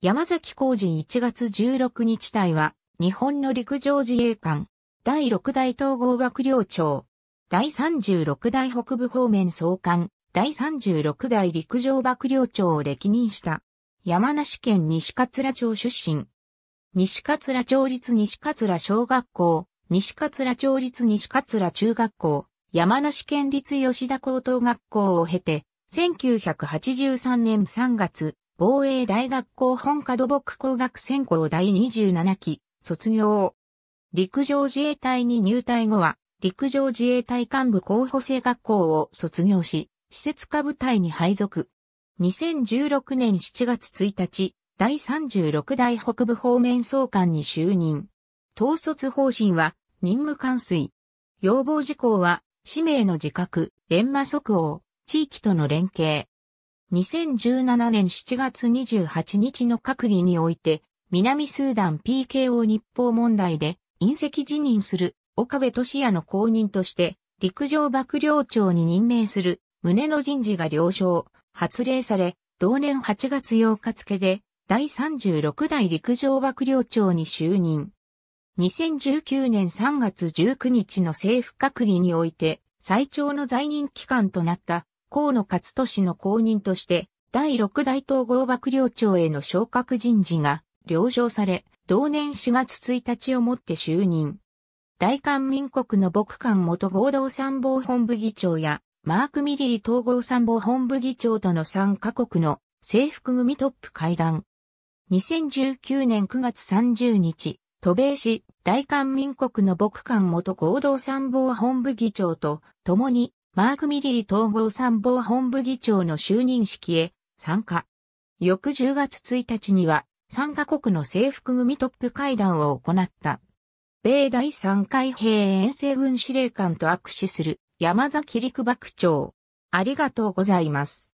山崎工事1月16日隊は、日本の陸上自衛官、第6代統合幕僚長、第36代北部方面総監、第36代陸上幕僚長を歴任した、山梨県西桂町出身。西桂町立西桂小学校、西桂町立西桂中学校、山梨県立吉田高等学校を経て、1983年3月、防衛大学校本科土木工学専攻第27期、卒業。陸上自衛隊に入隊後は、陸上自衛隊幹部候補生学校を卒業し、施設下部隊に配属。2016年7月1日、第36代北部方面総監に就任。統率方針は、任務完遂。要望事項は、使命の自覚、連磨即応、地域との連携、2017年7月28日の閣議において、南スーダン PKO 日報問題で、隕石辞任する岡部俊也の後任として、陸上幕僚長に任命する胸の人事が了承、発令され、同年8月8日付で、第36代陸上幕僚長に就任。2019年3月19日の政府閣議において、最長の在任期間となった河野勝利の後任として、第6大統合幕僚長への昇格人事が了承され、同年4月1日をもって就任。大韓民国の牧官元合同参謀本部議長や、マーク・ミリー統合参謀本部議長との3カ国の制服組トップ会談。2019年9月30日、渡米し、大韓民国の牧官元合同参謀本部議長と共にマーク・ミリー統合参謀本部議長の就任式へ参加。翌10月1日には、参加国の制服組トップ会談を行った。米第3海兵遠征軍司令官と握手する山崎陸幕長。ありがとうございます。